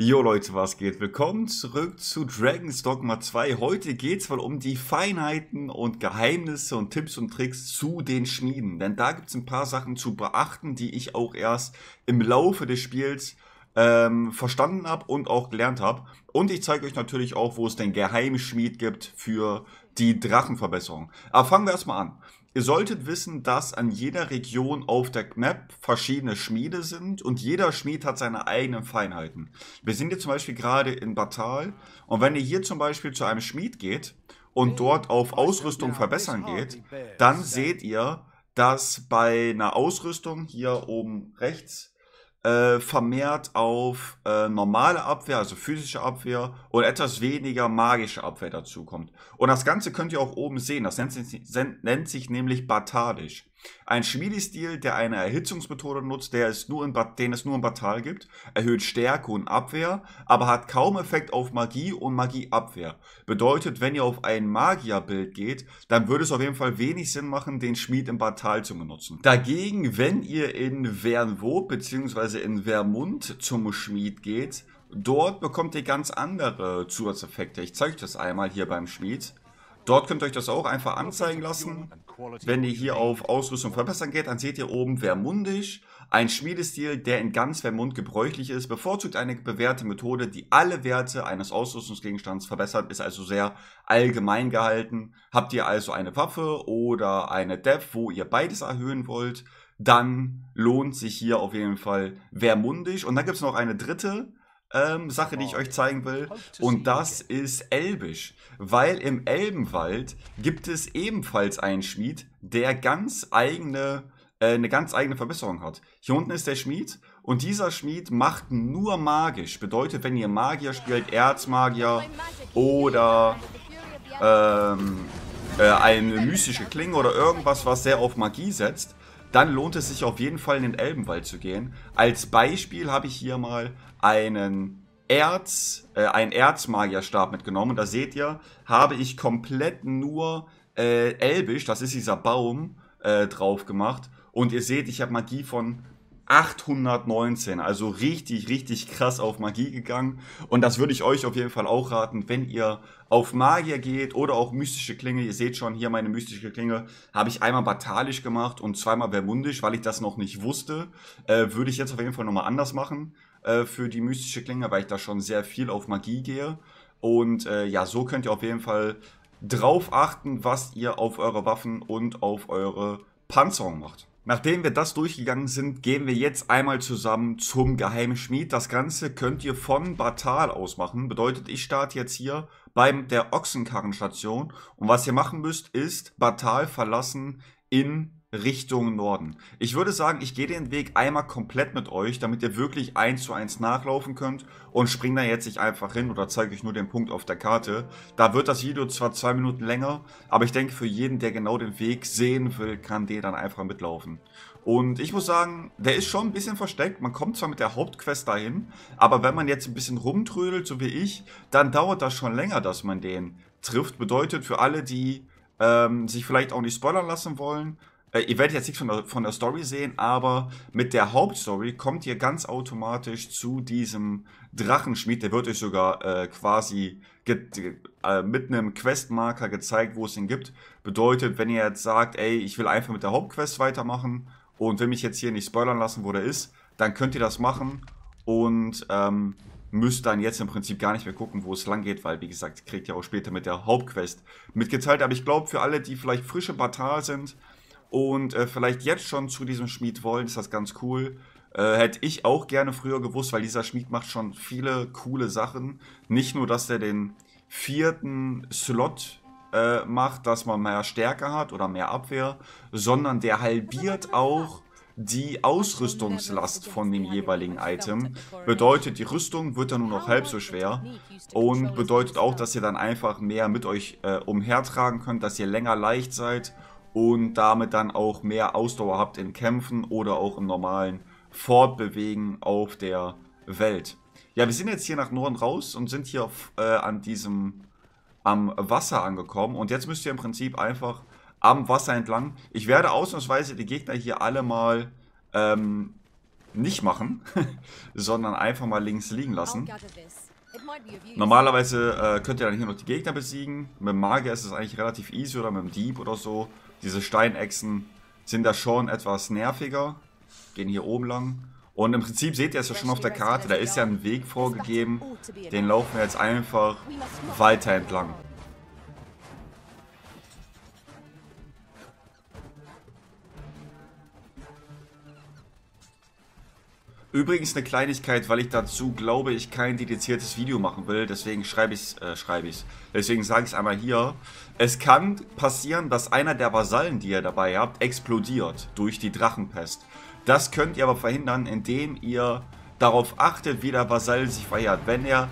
Jo Leute, was geht? Willkommen zurück zu Dragon's Dogma 2. Heute geht's mal um die Feinheiten und Geheimnisse und Tipps und Tricks zu den Schmieden. Denn da gibt's ein paar Sachen zu beachten, die ich auch erst im Laufe des Spiels ähm, verstanden habe und auch gelernt habe. Und ich zeige euch natürlich auch, wo es den Geheimschmied gibt für die Drachenverbesserung. Aber fangen wir erstmal an. Ihr solltet wissen, dass an jeder Region auf der Map verschiedene Schmiede sind und jeder Schmied hat seine eigenen Feinheiten. Wir sind jetzt zum Beispiel gerade in Batal und wenn ihr hier zum Beispiel zu einem Schmied geht und mm. dort auf oh, Ausrüstung verbessern geht, dann seht ihr, dass bei einer Ausrüstung hier oben rechts äh, vermehrt auf äh, normale Abwehr, also physische Abwehr und etwas weniger magische Abwehr dazukommt. Und das Ganze könnt ihr auch oben sehen. Das nennt sich, nennt sich nämlich Batadisch. Ein Schmiedestil, der eine Erhitzungsmethode nutzt, der es nur in, den es nur im Batal gibt, erhöht Stärke und Abwehr, aber hat kaum Effekt auf Magie und Magieabwehr. Bedeutet, wenn ihr auf ein Magierbild geht, dann würde es auf jeden Fall wenig Sinn machen, den Schmied im Batal zu benutzen. Dagegen, wenn ihr in Vernvod bzw. in Vermund zum Schmied geht, Dort bekommt ihr ganz andere Zusatzeffekte. Ich zeige euch das einmal hier beim Schmied. Dort könnt ihr euch das auch einfach anzeigen lassen. Wenn ihr hier auf Ausrüstung verbessern geht, dann seht ihr oben Vermundisch. Ein Schmiedestil, der in ganz Vermund gebräuchlich ist, bevorzugt eine bewährte Methode, die alle Werte eines Ausrüstungsgegenstands verbessert, ist also sehr allgemein gehalten. Habt ihr also eine Waffe oder eine Dev, wo ihr beides erhöhen wollt, dann lohnt sich hier auf jeden Fall Vermundisch. Und dann gibt es noch eine dritte, ähm, Sache, die ich euch zeigen will. Und das ist Elbisch. Weil im Elbenwald gibt es ebenfalls einen Schmied, der ganz eigene, äh, eine ganz eigene Verbesserung hat. Hier unten ist der Schmied und dieser Schmied macht nur magisch. Bedeutet, wenn ihr Magier spielt, Erzmagier oder ähm, äh, eine mystische Klinge oder irgendwas, was sehr auf Magie setzt, dann lohnt es sich auf jeden Fall in den Elbenwald zu gehen. Als Beispiel habe ich hier mal einen Erz, äh, einen Erzmagierstab mitgenommen. Und da seht ihr, habe ich komplett nur äh, Elbisch, das ist dieser Baum, äh, drauf gemacht. Und ihr seht, ich habe Magie von 819. Also richtig, richtig krass auf Magie gegangen. Und das würde ich euch auf jeden Fall auch raten, wenn ihr auf Magier geht oder auch mystische Klinge. Ihr seht schon, hier meine mystische Klinge habe ich einmal Batalisch gemacht und zweimal Vermundisch, weil ich das noch nicht wusste. Äh, würde ich jetzt auf jeden Fall nochmal anders machen äh, für die mystische Klinge, weil ich da schon sehr viel auf Magie gehe. Und äh, ja, so könnt ihr auf jeden Fall drauf achten, was ihr auf eure Waffen und auf eure Panzerung macht. Nachdem wir das durchgegangen sind, gehen wir jetzt einmal zusammen zum Geheimschmied. Das Ganze könnt ihr von Batal aus machen. Bedeutet, ich starte jetzt hier bei der Ochsenkarrenstation. Und was ihr machen müsst, ist Batal verlassen in Richtung Norden. Ich würde sagen, ich gehe den Weg einmal komplett mit euch, damit ihr wirklich eins zu eins nachlaufen könnt und springe da jetzt nicht einfach hin oder zeige euch nur den Punkt auf der Karte. Da wird das Video zwar zwei Minuten länger, aber ich denke für jeden, der genau den Weg sehen will, kann der dann einfach mitlaufen. Und ich muss sagen, der ist schon ein bisschen versteckt. Man kommt zwar mit der Hauptquest dahin, aber wenn man jetzt ein bisschen rumtrödelt, so wie ich, dann dauert das schon länger, dass man den trifft. Bedeutet für alle, die ähm, sich vielleicht auch nicht spoilern lassen wollen, äh, ihr werdet jetzt nichts von der, von der Story sehen, aber mit der Hauptstory kommt ihr ganz automatisch zu diesem Drachenschmied. Der wird euch sogar äh, quasi äh, mit einem Questmarker gezeigt, wo es ihn gibt. Bedeutet, wenn ihr jetzt sagt, ey, ich will einfach mit der Hauptquest weitermachen und will mich jetzt hier nicht spoilern lassen, wo der ist, dann könnt ihr das machen und ähm, müsst dann jetzt im Prinzip gar nicht mehr gucken, wo es lang geht, weil wie gesagt, kriegt ihr auch später mit der Hauptquest mitgeteilt. Aber ich glaube, für alle, die vielleicht frische Batal sind, und äh, vielleicht jetzt schon zu diesem Schmied wollen, ist das ganz cool. Äh, hätte ich auch gerne früher gewusst, weil dieser Schmied macht schon viele coole Sachen. Nicht nur, dass er den vierten Slot äh, macht, dass man mehr Stärke hat oder mehr Abwehr, sondern der halbiert auch die Ausrüstungslast von dem jeweiligen Item. Bedeutet, die Rüstung wird dann nur noch halb so schwer und bedeutet auch, dass ihr dann einfach mehr mit euch äh, umhertragen könnt, dass ihr länger leicht seid und damit dann auch mehr Ausdauer habt in Kämpfen oder auch im normalen Fortbewegen auf der Welt. Ja, wir sind jetzt hier nach Norden raus und sind hier äh, an diesem am Wasser angekommen und jetzt müsst ihr im Prinzip einfach am Wasser entlang. Ich werde ausnahmsweise die Gegner hier alle mal ähm, nicht machen, sondern einfach mal links liegen lassen. Normalerweise äh, könnt ihr dann hier noch die Gegner besiegen. Mit dem Magier ist es eigentlich relativ easy oder mit dem Dieb oder so. Diese Steinechsen sind da schon etwas nerviger. Gehen hier oben lang. Und im Prinzip seht ihr es ja schon auf der Karte, da ist ja ein Weg vorgegeben. Den laufen wir jetzt einfach weiter entlang. Übrigens eine Kleinigkeit, weil ich dazu glaube, ich kein dediziertes Video machen will, deswegen schreibe ich es, äh, schreibe ich Deswegen sage ich es einmal hier. Es kann passieren, dass einer der Vasallen, die ihr dabei habt, explodiert durch die Drachenpest. Das könnt ihr aber verhindern, indem ihr darauf achtet, wie der Vasall sich verhindert. Wenn er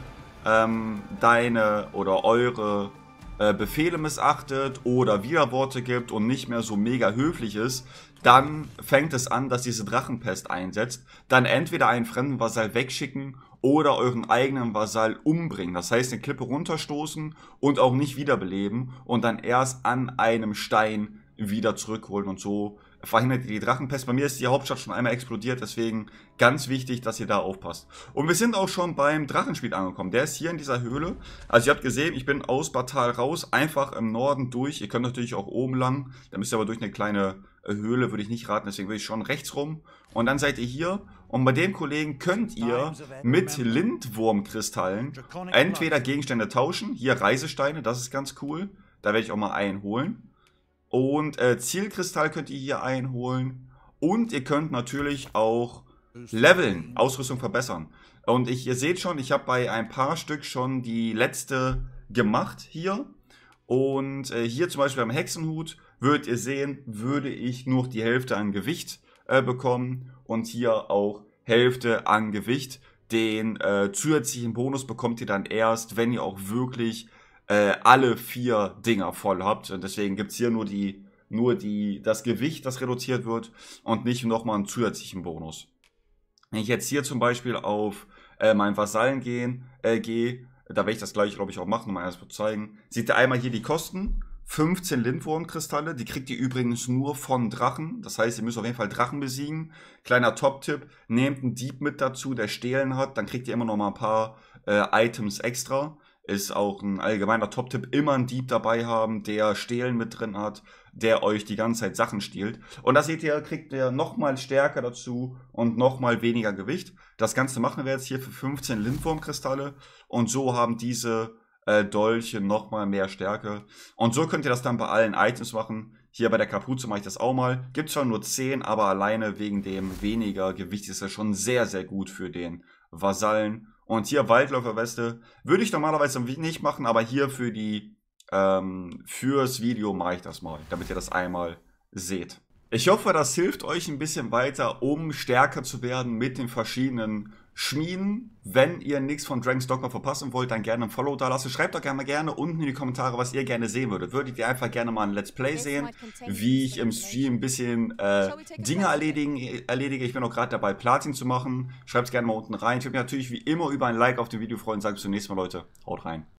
ähm, deine oder eure äh, Befehle missachtet oder Widerworte gibt und nicht mehr so mega höflich ist, dann fängt es an, dass diese Drachenpest einsetzt. Dann entweder einen fremden Vasall wegschicken oder euren eigenen Vasall umbringen. Das heißt, eine Klippe runterstoßen und auch nicht wiederbeleben und dann erst an einem Stein wieder zurückholen und so verhindert ihr die Drachenpest. Bei mir ist die Hauptstadt schon einmal explodiert, deswegen ganz wichtig, dass ihr da aufpasst. Und wir sind auch schon beim Drachenspiel angekommen. Der ist hier in dieser Höhle. Also ihr habt gesehen, ich bin aus Batal raus, einfach im Norden durch. Ihr könnt natürlich auch oben lang, da müsst ihr aber durch eine kleine äh, Höhle, würde ich nicht raten, deswegen würde ich schon rechts rum. Und dann seid ihr hier und bei dem Kollegen könnt ihr mit Lindwurmkristallen entweder Gegenstände tauschen, hier Reisesteine, das ist ganz cool. Da werde ich auch mal einen holen. Und äh, Zielkristall könnt ihr hier einholen. Und ihr könnt natürlich auch leveln, Ausrüstung verbessern. Und ich, ihr seht schon, ich habe bei ein paar Stück schon die letzte gemacht hier. Und äh, hier zum Beispiel beim Hexenhut würdet ihr sehen, würde ich nur die Hälfte an Gewicht äh, bekommen. Und hier auch Hälfte an Gewicht. Den äh, zusätzlichen Bonus bekommt ihr dann erst, wenn ihr auch wirklich äh, alle vier Dinger voll habt. Und deswegen gibt's hier nur die, nur die, das Gewicht, das reduziert wird und nicht nochmal einen zusätzlichen Bonus. Wenn ich jetzt hier zum Beispiel auf äh, meinen Vasallen gehen, äh, gehe, da werde ich das gleich, glaube ich, auch machen, um mal zu zeigen, seht ihr einmal hier die Kosten. 15 Lindwurmkristalle, die kriegt ihr übrigens nur von Drachen. Das heißt, ihr müsst auf jeden Fall Drachen besiegen. Kleiner Top-Tipp, nehmt einen Dieb mit dazu, der Stehlen hat, dann kriegt ihr immer noch mal ein paar äh, Items extra ist auch ein allgemeiner Top-Tipp, immer einen Dieb dabei haben, der Stehlen mit drin hat, der euch die ganze Zeit Sachen stiehlt. Und da seht ihr, kriegt ihr nochmal stärker dazu und nochmal weniger Gewicht. Das Ganze machen wir jetzt hier für 15 Lindwurmkristalle und so haben diese äh, Dolche nochmal mehr Stärke. Und so könnt ihr das dann bei allen Items machen. Hier bei der Kapuze mache ich das auch mal. Gibt zwar nur 10, aber alleine wegen dem weniger Gewicht ist das schon sehr, sehr gut für den Vasallen. Und hier Waldläuferweste würde ich normalerweise nicht machen, aber hier für die ähm, fürs Video mache ich das mal, damit ihr das einmal seht. Ich hoffe, das hilft euch ein bisschen weiter, um stärker zu werden mit den verschiedenen schmieden. Wenn ihr nichts von Dragon's Dogma verpassen wollt, dann gerne ein Follow da lassen. Schreibt doch gerne mal gerne unten in die Kommentare, was ihr gerne sehen würdet. Würdet ihr einfach gerne mal ein Let's Play sehen, wie ich im Stream ein bisschen äh, Dinge erledigen, erledige. Ich bin auch gerade dabei, Platin zu machen. Schreibt es gerne mal unten rein. Ich würde mich natürlich wie immer über ein Like auf dem Video freuen. Sage bis zum nächsten Mal, Leute. Haut rein.